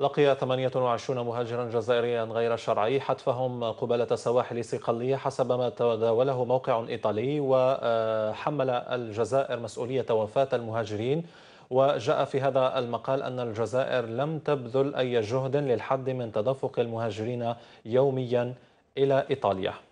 لقي 28 مهاجرا جزائريا غير شرعي حتفهم قبالة سواحل صقلية حسب ما تداوله موقع إيطالي وحمل الجزائر مسؤولية وفاة المهاجرين وجاء في هذا المقال أن الجزائر لم تبذل أي جهد للحد من تدفق المهاجرين يوميا إلى إيطاليا